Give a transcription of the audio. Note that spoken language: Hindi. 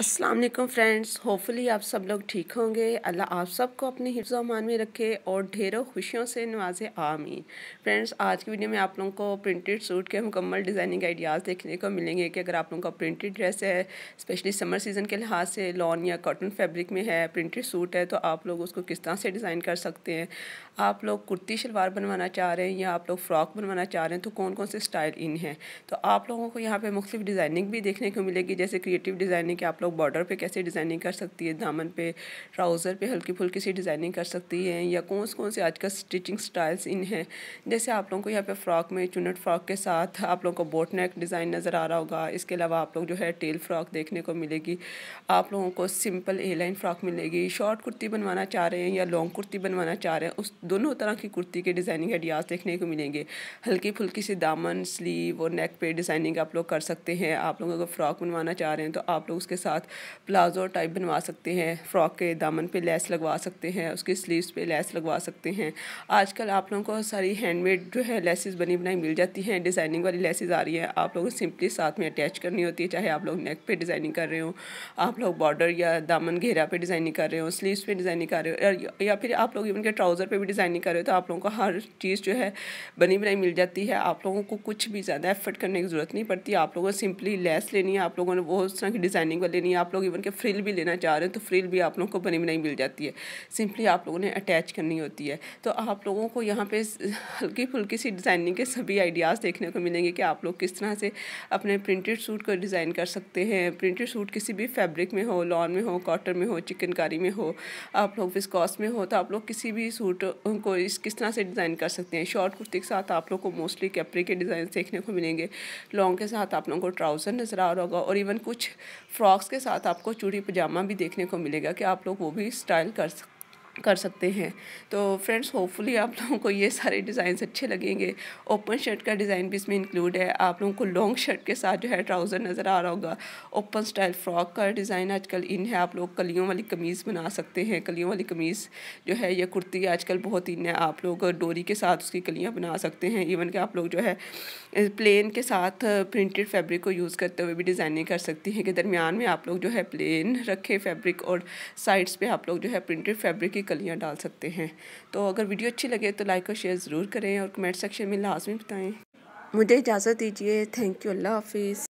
अस्सलाम वालेकुम फ्रेंड्स होपफुली आप सब लोग ठीक होंगे अल्लाह आप सबको अपने हिफ्ज़ान में रखे और ढेरों खुशियों से नवाजे आमीन फ्रेंड्स आज की वीडियो में आप लोगों को प्रिंटेड सूट के मुकम्मल डिज़ाइनिंग आइडियाज़ देखने को मिलेंगे कि अगर आप लोगों का प्रिंटेड ड्रेस है स्पेशली समर सीज़न के लिहाज से लॉन या कॉटन फैब्रिक में है प्रिंटेड सूट है तो आप लोग उसको किस तरह से डिज़ाइन कर सकते हैं आप लोग कुर्ती शलवार बनवाना चाह रहे हैं या आप लोग फ़्रॉक बनवाना चाह रहे हैं तो कौन कौन से स्टाइल इन हैं तो आप लोगों को यहाँ पर मुख्तु डिज़ाइनिंग भी देखने को मिलेगी जैसे क्रिएटिव डिज़ाइनिंग के आप लोग लोग बॉर्डर पे कैसे डिज़ाइनिंग कर सकती है दामन पे ट्राउज़र पे हल्की फुल्की सी डिज़ाइनिंग कर सकती है या कौन कौन से आजकल स्टिचिंग स्टाइल्स इन हैं जैसे आप लोगों को यहाँ पे फ्रॉक में चुनट फ्रॉक के साथ आप लोगों को बोट नेक डिज़ाइन नज़र आ रहा होगा इसके अलावा आप लोग जो है टेल फ्रॉक देखने को मिलेगी आप लोगों को सिंपल ए लाइन फ्रॉक मिलेगी शॉर्ट कुर्ती बनवाना चाह रहे हैं या लॉन्ग कुर्ती बनवाना चाह रहे हैं उस दोनों तरह की कुर्ती के डिज़ाइनिंग आइडियाज़ देखने को मिलेंगे हल्की फुल्की सी दामन स्लीव और नेक पे डिज़ाइनिंग आप लोग कर सकते हैं आप लोग अगर फ्रॉक बनवाना चाह रहे हैं तो आप लोग उसके साथ साथ प्लाजो टाइप बनवा सकते हैं फ्रॉक के दामन पे लेस लगवा सकते हैं उसके स्लीव्स पे लेस लगवा सकते हैं आजकल आप लोगों को सारी हैंडमेड जो है लेसेस बनी बनाई मिल जाती हैं डिज़ाइनिंग वाली लेसेस आ रही हैं आप लोगों को सिंपली साथ में अटैच करनी होती है चाहे आप लोग नेक पर डिज़ाइनिंग कर रहे हो आप लोग बॉर्डर या दामन घेरा पे डिज़ाइनिंग कर रहे हो स्लीवस पर डिज़ाइनिंग कर रहे हो या फिर आप लोग इवन के ट्राउज़र पर भी डिज़ाइनिंग कर रहे हो तो आप लोगों को हर चीज़ जो है बनी बनाई मिल जाती है आप लोगों को कुछ भी ज़्यादा एफर्ट करने की ज़रूरत नहीं पड़ती आप लोगों को सिंपली लेस लेनी है आप लोगों ने बहुत तरह की डिज़ाइनिंग वाले लेनी है आप लोग इवन के फ्रिल भी लेना चाह रहे हैं तो फ्रिल भी आप लोगों को बनी बनाई मिल जाती है सिंपली आप लोगों ने अटैच करनी होती है तो आप लोगों को यहाँ पे हल्की फुल्की सी डिज़ाइनिंग के सभी आइडियाज़ देखने को मिलेंगे कि आप लोग किस तरह से अपने प्रिंटेड सूट को डिज़ाइन कर सकते हैं प्रिंटेड सूट किसी भी फैब्रिक में हो लॉन में हो कॉटन में हो चिकनकारी में हो आप लोग विस्कॉस में हो तो आप लोग किसी भी सूट को इस किस तरह से डिज़ाइन कर सकते हैं शॉर्ट कुर्ती के साथ आप लोग को मोस्टली कैपरे के डिज़ाइन देखने को मिलेंगे लॉन्ग के साथ आप लोगों को ट्राउज़र नज़र आ रहा होगा और इवन कुछ फ्रॉक्स के साथ आपको चूड़ी पजामा भी देखने को मिलेगा कि आप लोग वो भी स्टाइल कर सकते कर सकते हैं तो फ्रेंड्स होपफुली आप लोगों को ये सारे डिज़ाइंस अच्छे लगेंगे ओपन शर्ट का डिज़ाइन भी इसमें इंक्लूड है आप लोगों को लॉन्ग शर्ट के साथ जो है ट्राउज़र नज़र आ रहा होगा ओपन स्टाइल फ्रॉक का डिज़ाइन आजकल इन है आप लोग कलियों वाली कमीज़ बना सकते हैं कलियों वाली कमीज़ जो है या कुर्ती आजकल बहुत इन है आप लोग डोरी के साथ उसकी कलियाँ बना सकते हैं इवन कि आप लोग जो है प्लेन के साथ प्रिंटेड फैब्रिक को यूज़ करते हुए भी डिज़ाइनिंग कर सकती हैं कि दरमियान में आप लोग जो है प्लेन रखे फैब्रिक और साइड्स पर आप लोग जो है प्रिंटेड फैब्रिक की कलियाँ डाल सकते हैं तो अगर वीडियो अच्छी लगे तो लाइक और शेयर ज़रूर करें और कमेंट सेक्शन में लाजमी बताएँ मुझे इजाज़त दीजिए थैंक यू अल्लाह हाफिज़